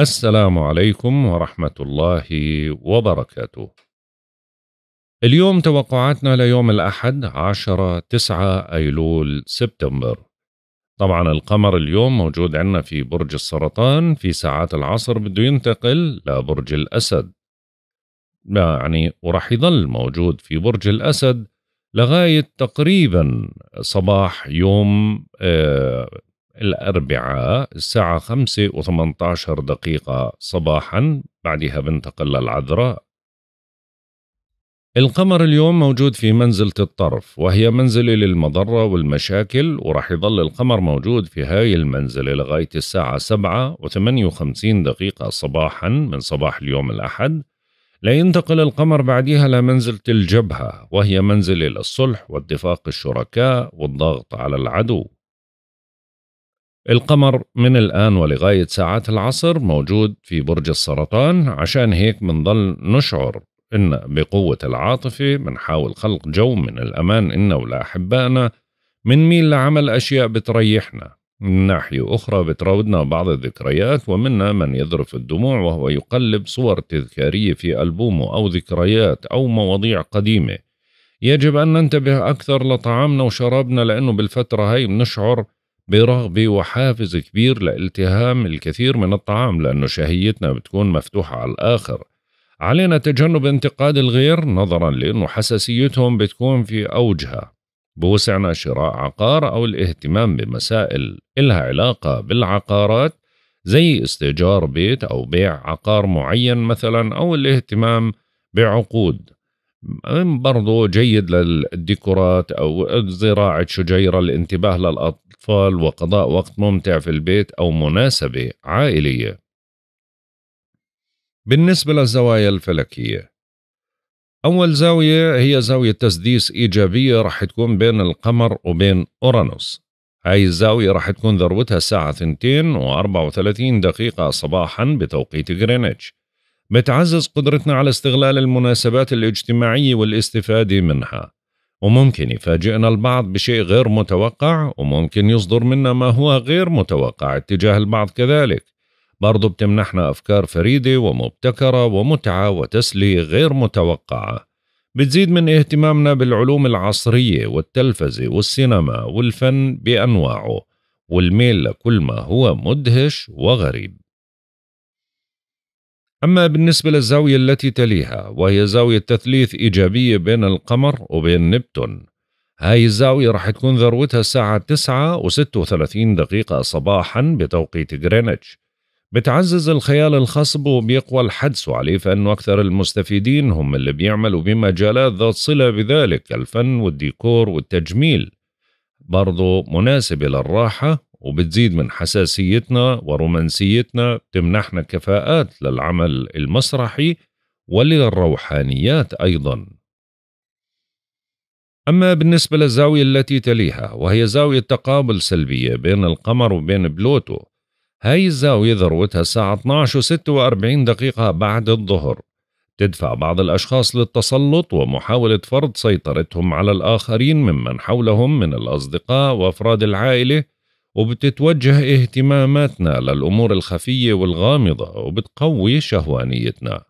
السلام عليكم ورحمة الله وبركاته. اليوم توقعاتنا ليوم الأحد 10 9 أيلول سبتمبر. طبعا القمر اليوم موجود عندنا في برج السرطان في ساعات العصر بده ينتقل لبرج الأسد. يعني وراح يضل موجود في برج الأسد لغاية تقريبا صباح يوم آه، الأربعاء الساعة خمسة و دقيقة صباحا بعدها بنتقل للعذراء القمر اليوم موجود في منزلة الطرف وهي منزلة للمضرة والمشاكل ورح يظل القمر موجود في هاي المنزلة لغاية الساعة سبعة وثمانية وخمسين دقيقة صباحا من صباح اليوم الأحد لينتقل القمر بعدها لمنزلة الجبهة وهي منزلة للصلح واتفاق الشركاء والضغط على العدو القمر من الآن ولغاية ساعات العصر موجود في برج السرطان عشان هيك بنضل نشعر إن بقوة العاطفة بنحاول خلق جو من الأمان إنا ولأحبائنا منميل لعمل أشياء بتريحنا من ناحية أخرى بتراودنا بعض الذكريات ومنا من يذرف الدموع وهو يقلب صور تذكارية في ألبومه أو ذكريات أو مواضيع قديمة يجب أن ننتبه أكثر لطعامنا وشرابنا لأنه بالفترة هاي بنشعر برغبة وحافز كبير لالتهام الكثير من الطعام لأنه شهيتنا بتكون مفتوحة على الآخر علينا تجنب انتقاد الغير نظرا لأنه حساسيتهم بتكون في أوجها بوسعنا شراء عقار أو الاهتمام بمسائل إلها علاقة بالعقارات زي استئجار بيت أو بيع عقار معين مثلا أو الاهتمام بعقود برضو جيد للديكورات أو زراعة شجيرة الانتباه للأطفال وقضاء وقت ممتع في البيت أو مناسبة عائلية بالنسبة للزوايا الفلكية أول زاوية هي زاوية تسديس إيجابية راح تكون بين القمر وبين أورانوس هاي الزاوية راح تكون ذروتها الساعة 2 و34 دقيقة صباحا بتوقيت غرينتش بتعزز قدرتنا على استغلال المناسبات الاجتماعية والاستفادة منها وممكن يفاجئنا البعض بشيء غير متوقع وممكن يصدر منا ما هو غير متوقع اتجاه البعض كذلك برضو بتمنحنا أفكار فريدة ومبتكرة ومتعة وتسلية غير متوقعة بتزيد من اهتمامنا بالعلوم العصرية والتلفزة والسينما والفن بأنواعه والميل لكل ما هو مدهش وغريب أما بالنسبة للزاوية التي تليها وهي زاوية تثليث إيجابية بين القمر وبين نبتون هاي الزاوية رح تكون ذروتها الساعة 9 و 36 دقيقة صباحا بتوقيت غرينتش بتعزز الخيال الخصب وبيقوى الحدس عليه فإنه أكثر المستفيدين هم اللي بيعملوا بمجالات ذات صلة بذلك الفن والديكور والتجميل برضو مناسبة للراحة وبتزيد من حساسيتنا ورومانسيتنا بتمنحنا كفاءات للعمل المسرحي وللروحانيات أيضا أما بالنسبة للزاوية التي تليها وهي زاوية تقابل سلبية بين القمر وبين بلوتو هاي الزاوية ذروتها الساعة 12 و 46 دقيقة بعد الظهر تدفع بعض الأشخاص للتسلط ومحاولة فرض سيطرتهم على الآخرين ممن حولهم من الأصدقاء وأفراد العائلة وبتتوجه اهتماماتنا للأمور الخفية والغامضة وبتقوي شهوانيتنا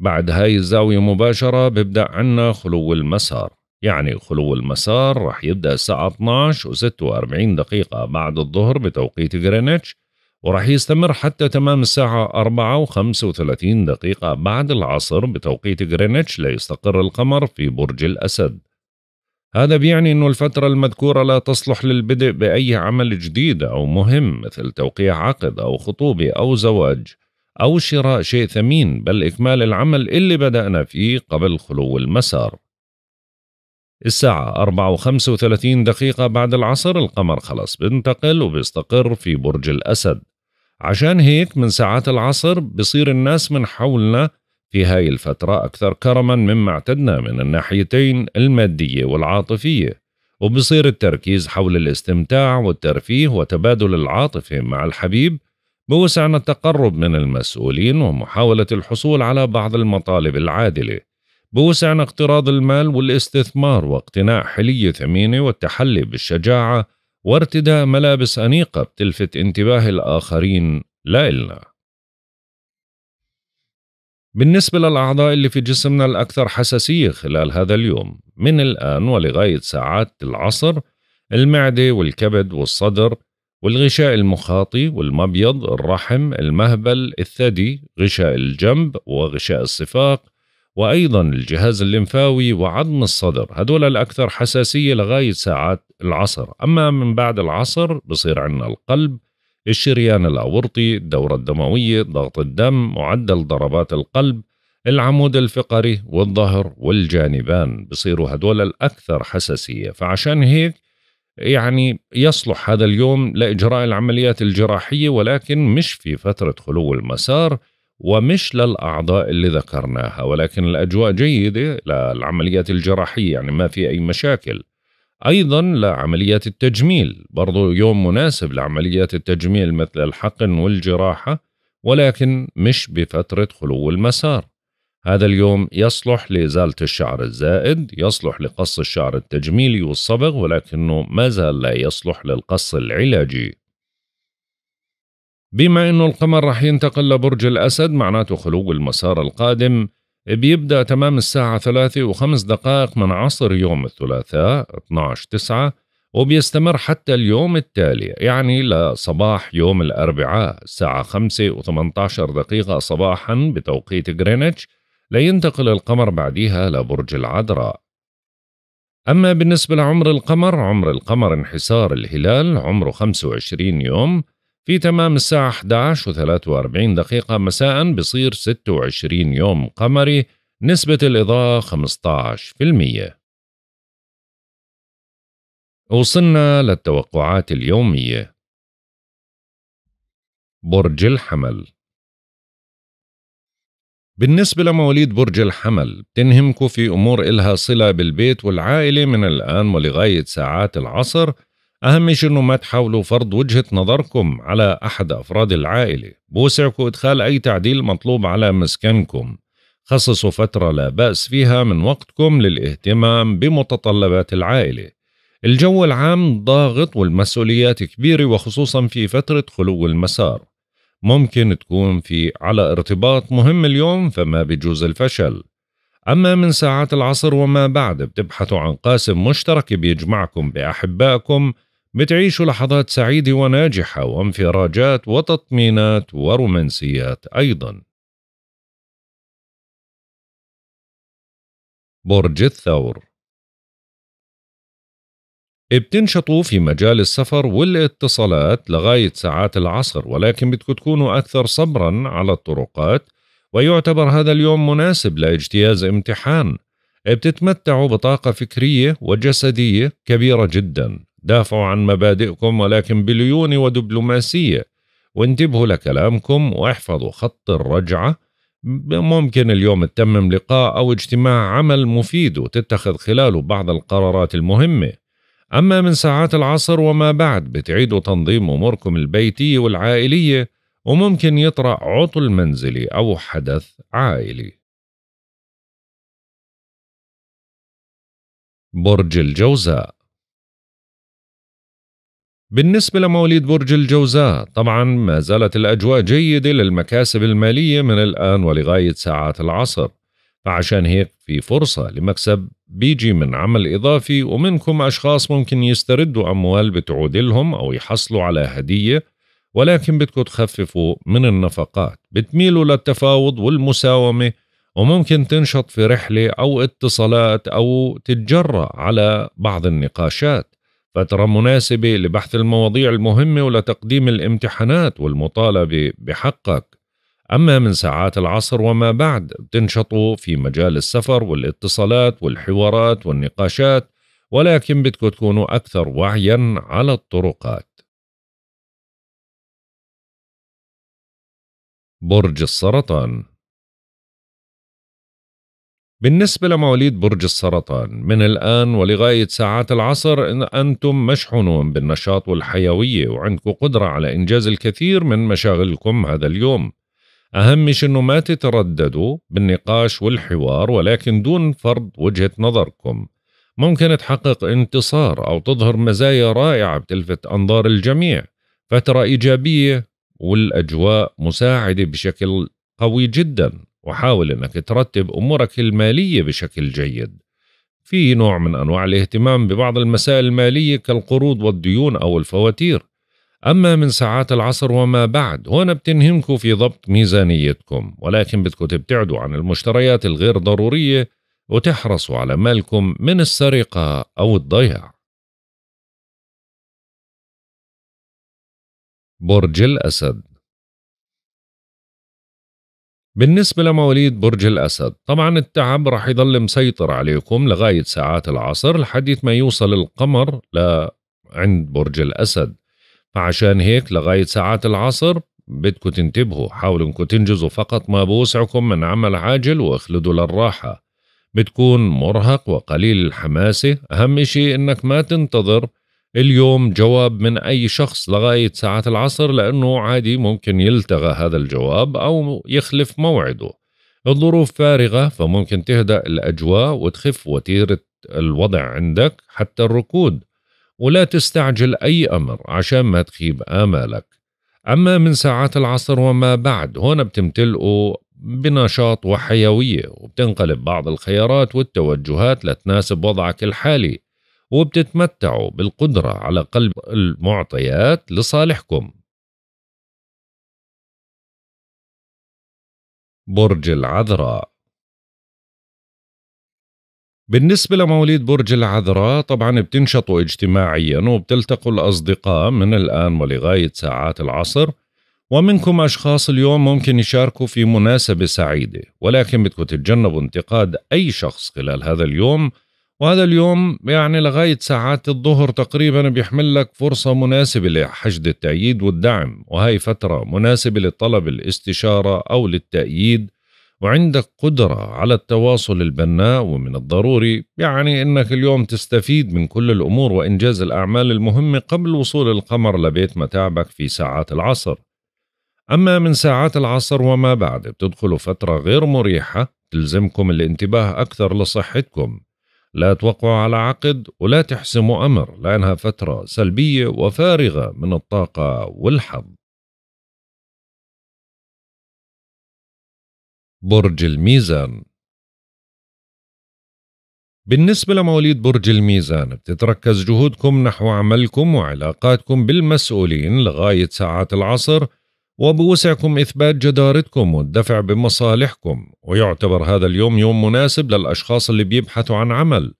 بعد هاي الزاوية مباشرة ببدأ عنا خلو المسار يعني خلو المسار رح يبدأ الساعة 12 و 46 دقيقة بعد الظهر بتوقيت غرينتش ورح يستمر حتى تمام الساعة 4 و 35 دقيقة بعد العصر بتوقيت غرينتش ليستقر القمر في برج الأسد هذا بيعني أن الفترة المذكورة لا تصلح للبدء بأي عمل جديد أو مهم مثل توقيع عقد أو خطوبة أو زواج أو شراء شيء ثمين بل إكمال العمل اللي بدأنا فيه قبل خلو المسار الساعة 4 و35 دقيقة بعد العصر القمر خلص بنتقل وبيستقر في برج الأسد عشان هيك من ساعات العصر بصير الناس من حولنا في هاي الفترة أكثر كرما مما اعتدنا من الناحيتين المادية والعاطفية وبصير التركيز حول الاستمتاع والترفيه وتبادل العاطفة مع الحبيب بوسعنا التقرب من المسؤولين ومحاولة الحصول على بعض المطالب العادلة بوسعنا اقتراض المال والاستثمار واقتناء حلية ثمينة والتحلي بالشجاعة وارتداء ملابس أنيقة بتلفت انتباه الآخرين لا إلنا بالنسبة للأعضاء اللي في جسمنا الأكثر حساسية خلال هذا اليوم من الآن ولغاية ساعات العصر المعدة والكبد والصدر والغشاء المخاطي والمبيض الرحم المهبل الثدي غشاء الجنب وغشاء الصفاق وأيضا الجهاز الليمفاوي وعظم الصدر هدول الأكثر حساسية لغاية ساعات العصر أما من بعد العصر بصير عندنا القلب الشريان الأورطي الدورة الدموية ضغط الدم معدل ضربات القلب العمود الفقري والظهر والجانبان بصيروا هدول الأكثر حساسية فعشان هيك يعني يصلح هذا اليوم لإجراء العمليات الجراحية ولكن مش في فترة خلو المسار ومش للأعضاء اللي ذكرناها ولكن الأجواء جيدة للعمليات الجراحية يعني ما في أي مشاكل أيضا لعمليات التجميل برضو يوم مناسب لعمليات التجميل مثل الحقن والجراحة ولكن مش بفترة خلو المسار هذا اليوم يصلح لإزالة الشعر الزائد يصلح لقص الشعر التجميلي والصبغ ولكنه ما زال لا يصلح للقص العلاجي بما أنه القمر رح ينتقل لبرج الأسد معناته خلو المسار القادم بيبدأ تمام الساعة ثلاثة وخمس دقائق من عصر يوم الثلاثاء 12 تسعة وبيستمر حتى اليوم التالي يعني لصباح يوم الأربعاء الساعة خمسة وثمنتاشر دقيقة صباحا بتوقيت غرينتش لينتقل القمر بعديها لبرج العذراء أما بالنسبة لعمر القمر عمر القمر انحسار الهلال عمره 25 يوم في تمام الساعة 11 و43 دقيقة مساء بصير 26 يوم قمري نسبة الإضاءة 15% وصلنا للتوقعات اليومية برج الحمل بالنسبة لمواليد برج الحمل بتنهمكوا في أمور إلها صلة بالبيت والعائلة من الآن ولغاية ساعات العصر أهم شيء إنه ما تحاولوا فرض وجهة نظركم على أحد أفراد العائلة بوسعكم إدخال أي تعديل مطلوب على مسكنكم خصصوا فترة لا بأس فيها من وقتكم للاهتمام بمتطلبات العائلة الجو العام ضاغط والمسؤوليات كبيرة وخصوصا في فترة خلو المسار ممكن تكون في على ارتباط مهم اليوم فما بجوز الفشل أما من ساعات العصر وما بعد بتبحثوا عن قاسم مشترك بيجمعكم بأحبائكم بتعيشوا لحظات سعيدة وناجحة وانفراجات وتطمينات ورومانسيات أيضا برج الثور بتنشطوا في مجال السفر والاتصالات لغاية ساعات العصر ولكن بدكم تكونوا أكثر صبرا على الطرقات ويعتبر هذا اليوم مناسب لاجتياز امتحان بتتمتعوا بطاقة فكرية وجسدية كبيرة جدا دافعوا عن مبادئكم ولكن بليون ودبلوماسية وانتبهوا لكلامكم واحفظوا خط الرجعة ممكن اليوم تتمم لقاء أو اجتماع عمل مفيد وتتخذ خلاله بعض القرارات المهمة أما من ساعات العصر وما بعد بتعيدوا تنظيم أموركم البيتية والعائلية وممكن يطرأ عطل منزلي أو حدث عائلي برج الجوزاء بالنسبة لمواليد برج الجوزاء طبعا ما زالت الأجواء جيدة للمكاسب المالية من الآن ولغاية ساعات العصر فعشان هيك في فرصة لمكسب بيجي من عمل إضافي ومنكم أشخاص ممكن يستردوا أموال بتعود لهم أو يحصلوا على هدية ولكن بدكم تخففوا من النفقات بتميلوا للتفاوض والمساومة وممكن تنشط في رحلة أو اتصالات أو تتجرأ على بعض النقاشات فترة مناسبة لبحث المواضيع المهمة ولتقديم الامتحانات والمطالبة بحقك أما من ساعات العصر وما بعد بتنشطوا في مجال السفر والاتصالات والحوارات والنقاشات ولكن بدكم تكونوا أكثر وعيا على الطرقات برج السرطان بالنسبة لمواليد برج السرطان من الآن ولغاية ساعات العصر إن أنتم مشحونون بالنشاط والحيوية وعندكم قدرة على إنجاز الكثير من مشاغلكم هذا اليوم أهم شيء أنه ما تترددوا بالنقاش والحوار ولكن دون فرض وجهة نظركم ممكن تحقق انتصار أو تظهر مزايا رائعة بتلفت أنظار الجميع فترة إيجابية والأجواء مساعدة بشكل قوي جداً وحاول أنك ترتب أمورك المالية بشكل جيد في نوع من أنواع الاهتمام ببعض المسائل المالية كالقروض والديون أو الفواتير أما من ساعات العصر وما بعد هون بتنهمكوا في ضبط ميزانيتكم ولكن بدكم تبتعدوا عن المشتريات الغير ضرورية وتحرصوا على مالكم من السرقة أو الضياع برج الأسد بالنسبة لمواليد برج الأسد طبعا التعب راح يظل مسيطر عليكم لغاية ساعات العصر لحديث ما يوصل القمر لعند عند برج الأسد فعشان هيك لغاية ساعات العصر بدكم تنتبهوا حاولوا انكم تنجزوا فقط ما بوسعكم من عمل عاجل واخلدوا للراحة بتكون مرهق وقليل الحماسة أهم شيء انك ما تنتظر اليوم جواب من أي شخص لغاية ساعات العصر لأنه عادي ممكن يلتغى هذا الجواب أو يخلف موعده الظروف فارغة فممكن تهدأ الأجواء وتخف وتيرة الوضع عندك حتى الركود ولا تستعجل أي أمر عشان ما تخيب آمالك أما من ساعات العصر وما بعد هون بتمتلئوا بنشاط وحيوية وبتنقلب بعض الخيارات والتوجهات لتناسب وضعك الحالي وبتتمتعوا بالقدرة على قلب المعطيات لصالحكم برج العذراء بالنسبة لمواليد برج العذراء طبعا بتنشطوا اجتماعيا وبتلتقوا الأصدقاء من الآن ولغاية ساعات العصر ومنكم أشخاص اليوم ممكن يشاركوا في مناسبة سعيدة ولكن بدكم تتجنبوا انتقاد أي شخص خلال هذا اليوم وهذا اليوم يعني لغاية ساعات الظهر تقريبا بيحمل لك فرصة مناسبة لحشد التأييد والدعم وهي فترة مناسبة لطلب الاستشارة أو للتأييد وعندك قدرة على التواصل البناء ومن الضروري يعني أنك اليوم تستفيد من كل الأمور وإنجاز الأعمال المهمة قبل وصول القمر لبيت متاعبك في ساعات العصر أما من ساعات العصر وما بعد بتدخلوا فترة غير مريحة تلزمكم الانتباه أكثر لصحتكم لا توقع على عقد ولا تحسم أمر لأنها فترة سلبية وفارغة من الطاقة والحظ برج الميزان بالنسبة لمواليد برج الميزان بتتركز جهودكم نحو عملكم وعلاقاتكم بالمسؤولين لغاية ساعات العصر وبوسعكم إثبات جدارتكم والدفع بمصالحكم ويعتبر هذا اليوم يوم مناسب للأشخاص اللي بيبحثوا عن عمل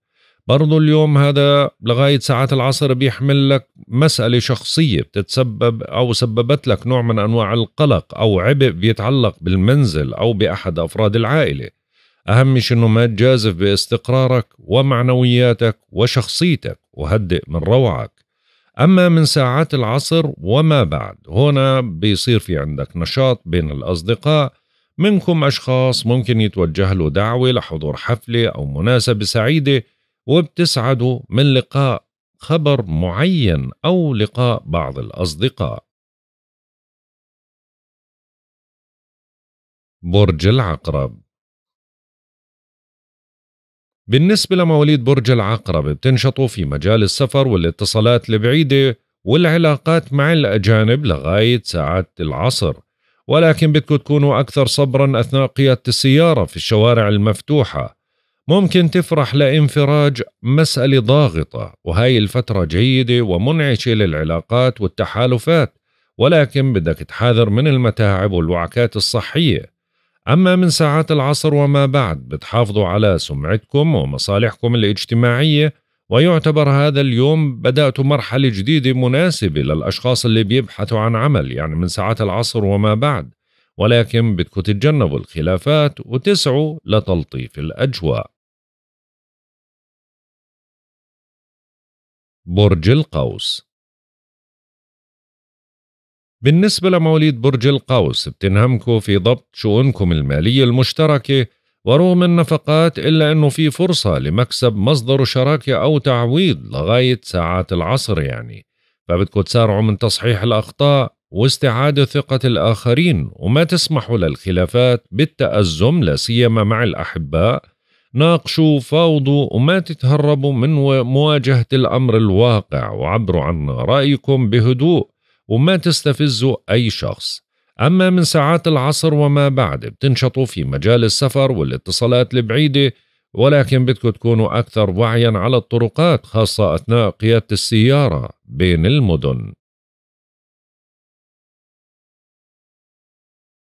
برضو اليوم هذا لغاية ساعات العصر بيحمل لك مسألة شخصية بتتسبب أو سببت لك نوع من أنواع القلق أو عبء بيتعلق بالمنزل أو بأحد أفراد العائلة أهم شيء أنه ما تجازف باستقرارك ومعنوياتك وشخصيتك وهدئ من روعك أما من ساعات العصر وما بعد هنا بيصير في عندك نشاط بين الأصدقاء منكم أشخاص ممكن يتوجه له دعوة لحضور حفلة أو مناسبة سعيدة وبتسعدوا من لقاء خبر معين أو لقاء بعض الأصدقاء برج العقرب بالنسبة لمواليد برج العقرب بتنشطوا في مجال السفر والاتصالات البعيدة والعلاقات مع الأجانب لغاية ساعات العصر ولكن بدكم تكونوا أكثر صبرا أثناء قيادة السيارة في الشوارع المفتوحة ممكن تفرح لانفراج مسألة ضاغطة وهي الفترة جيدة ومنعشة للعلاقات والتحالفات ولكن بدك تحاذر من المتاعب والوعكات الصحية أما من ساعات العصر وما بعد بتحافظوا على سمعتكم ومصالحكم الاجتماعية ويعتبر هذا اليوم بدأت مرحلة جديدة مناسبة للأشخاص اللي بيبحثوا عن عمل يعني من ساعات العصر وما بعد ولكن بدكم تتجنبوا الخلافات وتسعوا لتلطيف الأجواء برج القوس بالنسبة لمواليد برج القوس بتنهمكوا في ضبط شؤونكم المالية المشتركة ورغم النفقات إلا أنه في فرصة لمكسب مصدر شراكة أو تعويض لغاية ساعات العصر يعني فبدكم تسارعوا من تصحيح الأخطاء واستعادة ثقة الآخرين وما تسمحوا للخلافات بالتأزم لا سيما مع الأحباء ناقشوا فاوضوا وما تتهربوا من مواجهة الأمر الواقع وعبروا عن رأيكم بهدوء وما تستفزوا أي شخص أما من ساعات العصر وما بعد بتنشطوا في مجال السفر والاتصالات البعيدة ولكن بدكم تكونوا أكثر وعيا على الطرقات خاصة أثناء قيادة السيارة بين المدن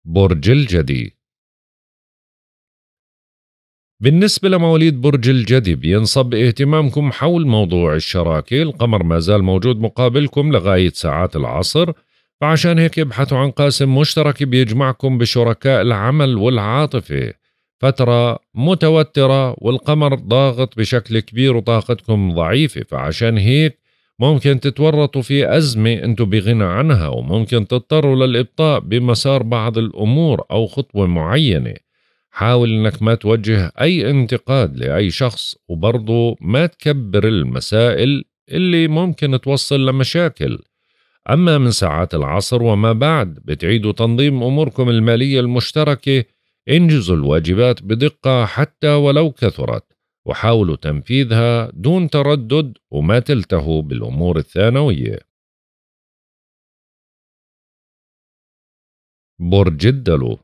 برج الجدي بالنسبة لمواليد برج الجدي بينصب اهتمامكم حول موضوع الشراكة القمر ما زال موجود مقابلكم لغاية ساعات العصر فعشان هيك ابحثوا عن قاسم مشترك بيجمعكم بشركاء العمل والعاطفة فترة متوترة والقمر ضاغط بشكل كبير وطاقتكم ضعيفة فعشان هيك ممكن تتورطوا في أزمة أنتم بغنى عنها وممكن تضطروا للإبطاء بمسار بعض الأمور أو خطوة معينة حاول انك ما توجه اي انتقاد لاي شخص وبرضه ما تكبر المسائل اللي ممكن توصل لمشاكل اما من ساعات العصر وما بعد بتعيدوا تنظيم اموركم الماليه المشتركه انجزوا الواجبات بدقه حتى ولو كثرت وحاولوا تنفيذها دون تردد وما تلتهوا بالامور الثانويه برج الدلو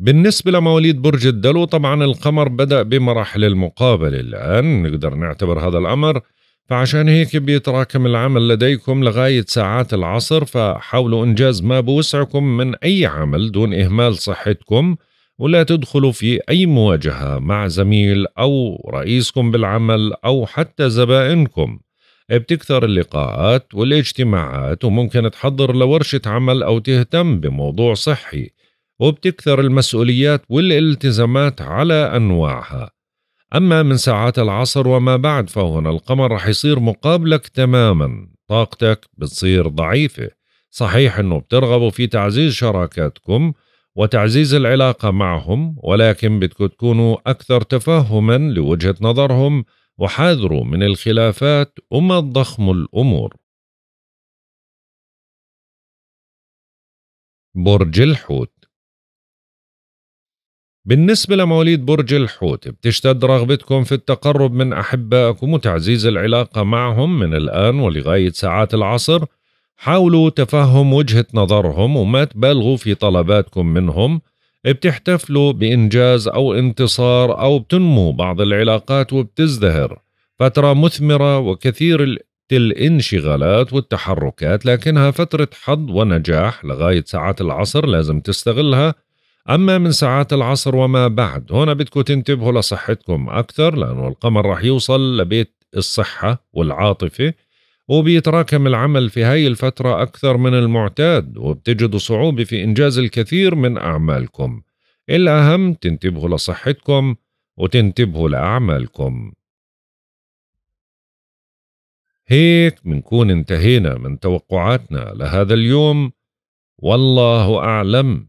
بالنسبة لمواليد برج الدلو طبعا القمر بدأ بمراحل المقابلة الآن نقدر نعتبر هذا الأمر فعشان هيك بيتراكم العمل لديكم لغاية ساعات العصر فحاولوا إنجاز ما بوسعكم من أي عمل دون إهمال صحتكم ولا تدخلوا في أي مواجهة مع زميل أو رئيسكم بالعمل أو حتى زبائنكم بتكثر اللقاءات والاجتماعات وممكن تحضر لورشة عمل أو تهتم بموضوع صحي وبتكثر المسؤوليات والالتزامات على أنواعها أما من ساعات العصر وما بعد فهنا القمر رح يصير مقابلك تماما طاقتك بتصير ضعيفة صحيح أنه بترغبوا في تعزيز شراكاتكم وتعزيز العلاقة معهم ولكن بدكم تكونوا أكثر تفهما لوجهة نظرهم وحاذروا من الخلافات وما تضخموا الأمور برج الحوت بالنسبة لمواليد برج الحوت بتشتد رغبتكم في التقرب من أحبائكم وتعزيز العلاقة معهم من الآن ولغاية ساعات العصر حاولوا تفهم وجهة نظرهم وما تبالغوا في طلباتكم منهم بتحتفلوا بإنجاز أو انتصار أو بتنمو بعض العلاقات وبتزدهر فترة مثمرة وكثير الانشغالات والتحركات لكنها فترة حظ ونجاح لغاية ساعات العصر لازم تستغلها أما من ساعات العصر وما بعد هنا بدكم تنتبهوا لصحتكم أكثر لأنه القمر رح يوصل لبيت الصحة والعاطفة وبيتراكم العمل في هاي الفترة أكثر من المعتاد وبتجدوا صعوبة في إنجاز الكثير من أعمالكم الأهم تنتبهوا لصحتكم وتنتبهوا لأعمالكم هيك منكون انتهينا من توقعاتنا لهذا اليوم والله أعلم